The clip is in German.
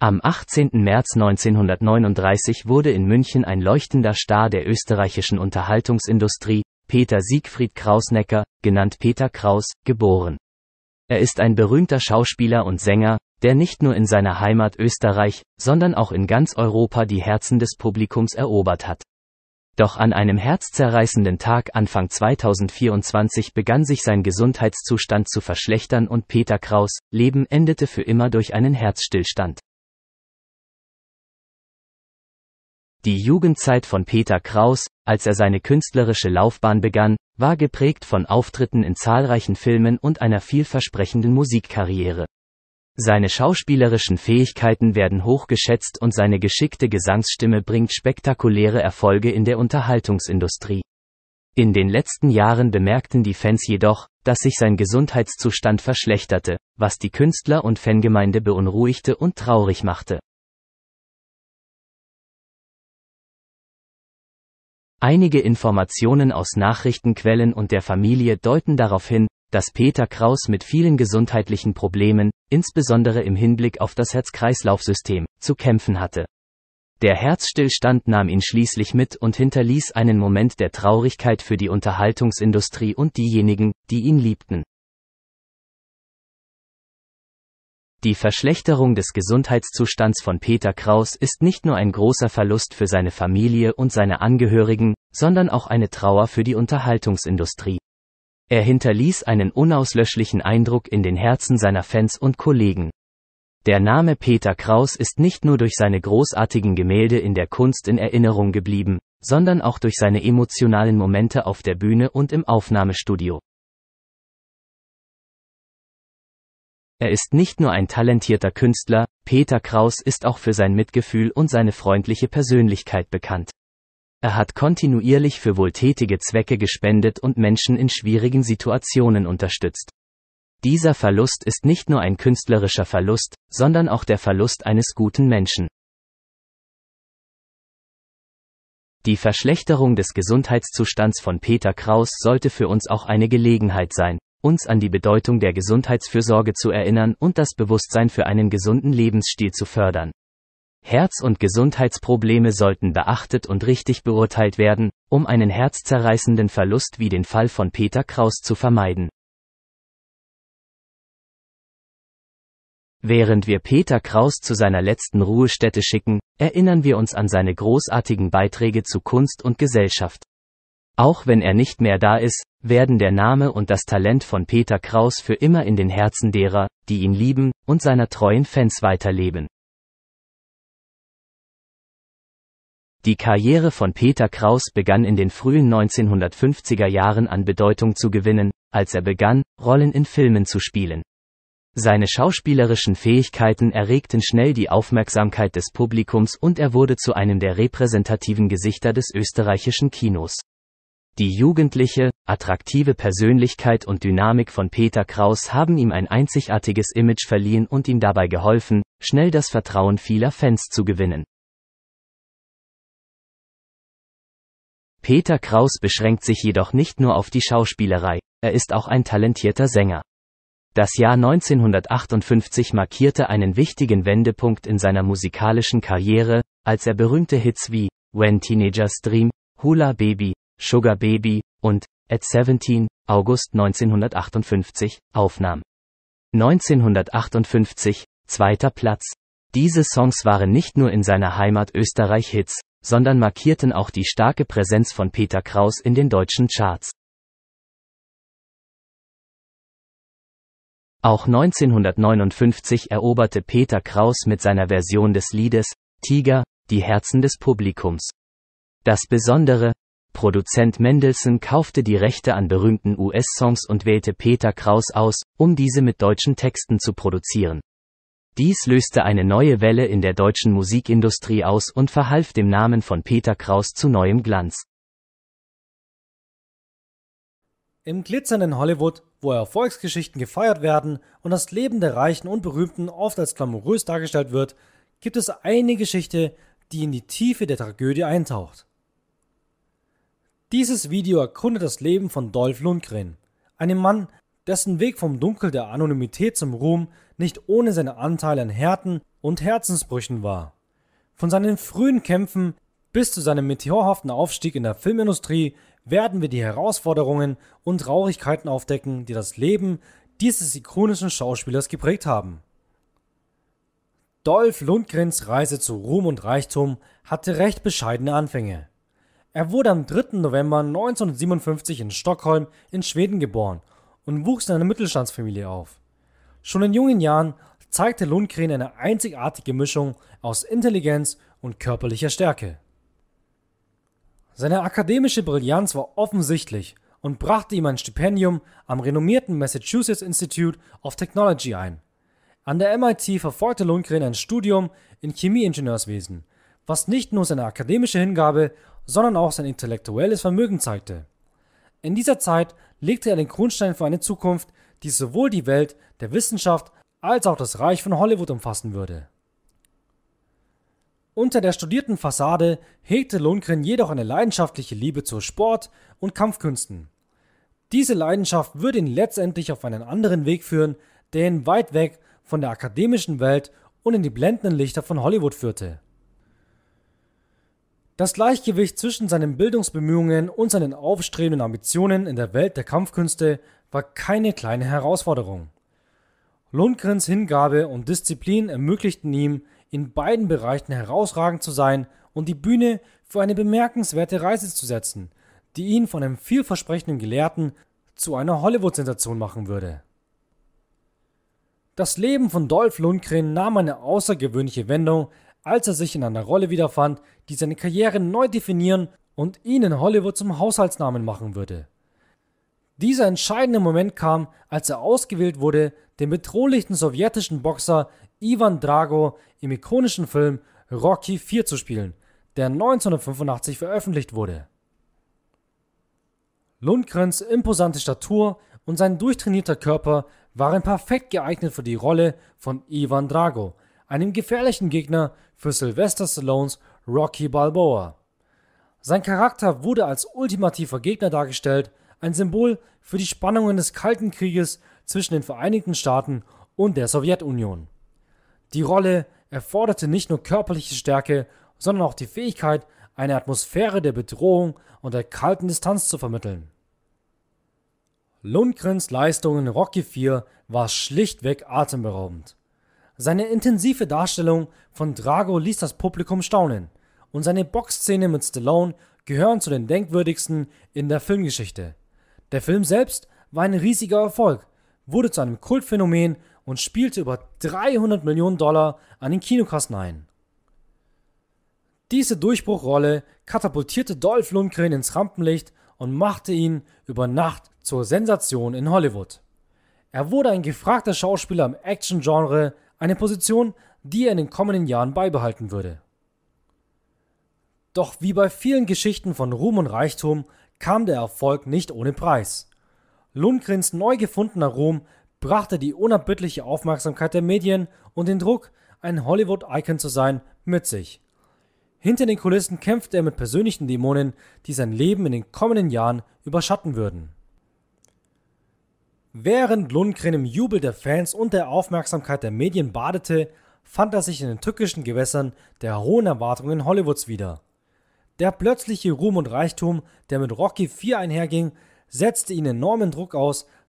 Am 18. März 1939 wurde in München ein leuchtender Star der österreichischen Unterhaltungsindustrie, Peter Siegfried Krausnecker, genannt Peter Kraus, geboren. Er ist ein berühmter Schauspieler und Sänger, der nicht nur in seiner Heimat Österreich, sondern auch in ganz Europa die Herzen des Publikums erobert hat. Doch an einem herzzerreißenden Tag Anfang 2024 begann sich sein Gesundheitszustand zu verschlechtern und Peter Kraus Leben endete für immer durch einen Herzstillstand. Die Jugendzeit von Peter Kraus, als er seine künstlerische Laufbahn begann, war geprägt von Auftritten in zahlreichen Filmen und einer vielversprechenden Musikkarriere. Seine schauspielerischen Fähigkeiten werden hochgeschätzt und seine geschickte Gesangsstimme bringt spektakuläre Erfolge in der Unterhaltungsindustrie. In den letzten Jahren bemerkten die Fans jedoch, dass sich sein Gesundheitszustand verschlechterte, was die Künstler und Fangemeinde beunruhigte und traurig machte. Einige Informationen aus Nachrichtenquellen und der Familie deuten darauf hin, dass Peter Kraus mit vielen gesundheitlichen Problemen, insbesondere im Hinblick auf das Herz-Kreislauf-System, zu kämpfen hatte. Der Herzstillstand nahm ihn schließlich mit und hinterließ einen Moment der Traurigkeit für die Unterhaltungsindustrie und diejenigen, die ihn liebten. Die Verschlechterung des Gesundheitszustands von Peter Kraus ist nicht nur ein großer Verlust für seine Familie und seine Angehörigen, sondern auch eine Trauer für die Unterhaltungsindustrie. Er hinterließ einen unauslöschlichen Eindruck in den Herzen seiner Fans und Kollegen. Der Name Peter Kraus ist nicht nur durch seine großartigen Gemälde in der Kunst in Erinnerung geblieben, sondern auch durch seine emotionalen Momente auf der Bühne und im Aufnahmestudio. Er ist nicht nur ein talentierter Künstler, Peter Kraus ist auch für sein Mitgefühl und seine freundliche Persönlichkeit bekannt. Er hat kontinuierlich für wohltätige Zwecke gespendet und Menschen in schwierigen Situationen unterstützt. Dieser Verlust ist nicht nur ein künstlerischer Verlust, sondern auch der Verlust eines guten Menschen. Die Verschlechterung des Gesundheitszustands von Peter Kraus sollte für uns auch eine Gelegenheit sein, uns an die Bedeutung der Gesundheitsfürsorge zu erinnern und das Bewusstsein für einen gesunden Lebensstil zu fördern. Herz- und Gesundheitsprobleme sollten beachtet und richtig beurteilt werden, um einen herzzerreißenden Verlust wie den Fall von Peter Kraus zu vermeiden. Während wir Peter Kraus zu seiner letzten Ruhestätte schicken, erinnern wir uns an seine großartigen Beiträge zu Kunst und Gesellschaft. Auch wenn er nicht mehr da ist, werden der Name und das Talent von Peter Kraus für immer in den Herzen derer, die ihn lieben, und seiner treuen Fans weiterleben. Die Karriere von Peter Kraus begann in den frühen 1950er Jahren an Bedeutung zu gewinnen, als er begann, Rollen in Filmen zu spielen. Seine schauspielerischen Fähigkeiten erregten schnell die Aufmerksamkeit des Publikums und er wurde zu einem der repräsentativen Gesichter des österreichischen Kinos. Die jugendliche, attraktive Persönlichkeit und Dynamik von Peter Kraus haben ihm ein einzigartiges Image verliehen und ihm dabei geholfen, schnell das Vertrauen vieler Fans zu gewinnen. Peter Kraus beschränkt sich jedoch nicht nur auf die Schauspielerei, er ist auch ein talentierter Sänger. Das Jahr 1958 markierte einen wichtigen Wendepunkt in seiner musikalischen Karriere, als er berühmte Hits wie When Teenagers Dream, Hula Baby, Sugar Baby und At 17 August 1958 aufnahm. 1958, zweiter Platz. Diese Songs waren nicht nur in seiner Heimat Österreich Hits, sondern markierten auch die starke Präsenz von Peter Kraus in den deutschen Charts. Auch 1959 eroberte Peter Kraus mit seiner Version des Liedes Tiger die Herzen des Publikums. Das Besondere, Produzent Mendelssohn kaufte die Rechte an berühmten US-Songs und wählte Peter Kraus aus, um diese mit deutschen Texten zu produzieren. Dies löste eine neue Welle in der deutschen Musikindustrie aus und verhalf dem Namen von Peter Kraus zu neuem Glanz. Im glitzernden Hollywood, wo Erfolgsgeschichten gefeiert werden und das Leben der Reichen und Berühmten oft als glamourös dargestellt wird, gibt es eine Geschichte, die in die Tiefe der Tragödie eintaucht. Dieses Video erkundet das Leben von Dolph Lundgren, einem Mann, dessen Weg vom Dunkel der Anonymität zum Ruhm nicht ohne seine Anteile an Härten und Herzensbrüchen war. Von seinen frühen Kämpfen bis zu seinem meteorhaften Aufstieg in der Filmindustrie werden wir die Herausforderungen und Traurigkeiten aufdecken, die das Leben dieses ikonischen Schauspielers geprägt haben. Dolph Lundgrens Reise zu Ruhm und Reichtum hatte recht bescheidene Anfänge. Er wurde am 3. November 1957 in Stockholm in Schweden geboren und wuchs in einer Mittelstandsfamilie auf. Schon in jungen Jahren zeigte Lundgren eine einzigartige Mischung aus Intelligenz und körperlicher Stärke. Seine akademische Brillanz war offensichtlich und brachte ihm ein Stipendium am renommierten Massachusetts Institute of Technology ein. An der MIT verfolgte Lundgren ein Studium in Chemieingenieurswesen, was nicht nur seine akademische Hingabe, sondern auch sein intellektuelles Vermögen zeigte. In dieser Zeit legte er den Grundstein für eine Zukunft, die sowohl die Welt der Wissenschaft als auch das Reich von Hollywood umfassen würde. Unter der studierten Fassade hegte Lundgren jedoch eine leidenschaftliche Liebe zu Sport und Kampfkünsten. Diese Leidenschaft würde ihn letztendlich auf einen anderen Weg führen, der ihn weit weg von der akademischen Welt und in die blendenden Lichter von Hollywood führte. Das Gleichgewicht zwischen seinen Bildungsbemühungen und seinen aufstrebenden Ambitionen in der Welt der Kampfkünste war keine kleine Herausforderung. Lundgrens Hingabe und Disziplin ermöglichten ihm, in beiden Bereichen herausragend zu sein und die Bühne für eine bemerkenswerte Reise zu setzen, die ihn von einem vielversprechenden Gelehrten zu einer Hollywood-Sensation machen würde. Das Leben von Dolph Lundgren nahm eine außergewöhnliche Wendung, als er sich in einer Rolle wiederfand, die seine Karriere neu definieren und ihn in Hollywood zum Haushaltsnamen machen würde. Dieser entscheidende Moment kam, als er ausgewählt wurde, den bedrohlichen sowjetischen Boxer Ivan Drago im ikonischen Film Rocky IV zu spielen, der 1985 veröffentlicht wurde. Lundgrens imposante Statur und sein durchtrainierter Körper waren perfekt geeignet für die Rolle von Ivan Drago, einem gefährlichen Gegner für Sylvester Stallones Rocky Balboa. Sein Charakter wurde als ultimativer Gegner dargestellt, ein Symbol für die Spannungen des Kalten Krieges zwischen den Vereinigten Staaten und der Sowjetunion. Die Rolle erforderte nicht nur körperliche Stärke, sondern auch die Fähigkeit, eine Atmosphäre der Bedrohung und der kalten Distanz zu vermitteln. Lundgrens Leistung in Rocky IV war schlichtweg atemberaubend. Seine intensive Darstellung von Drago ließ das Publikum staunen und seine Boxszene mit Stallone gehören zu den denkwürdigsten in der Filmgeschichte. Der Film selbst war ein riesiger Erfolg, wurde zu einem Kultphänomen und spielte über 300 Millionen Dollar an den Kinokasten ein. Diese Durchbruchrolle katapultierte Dolph Lundgren ins Rampenlicht und machte ihn über Nacht zur Sensation in Hollywood. Er wurde ein gefragter Schauspieler im Action-Genre eine Position, die er in den kommenden Jahren beibehalten würde. Doch wie bei vielen Geschichten von Ruhm und Reichtum kam der Erfolg nicht ohne Preis. Lundgrens neu gefundener Ruhm brachte die unerbittliche Aufmerksamkeit der Medien und den Druck, ein Hollywood-Icon zu sein, mit sich. Hinter den Kulissen kämpfte er mit persönlichen Dämonen, die sein Leben in den kommenden Jahren überschatten würden. Während Lundgren im Jubel der Fans und der Aufmerksamkeit der Medien badete, fand er sich in den tückischen Gewässern der hohen Erwartungen Hollywoods wieder. Der plötzliche Ruhm und Reichtum, der mit Rocky IV einherging, setzte ihn enormen Druck aus,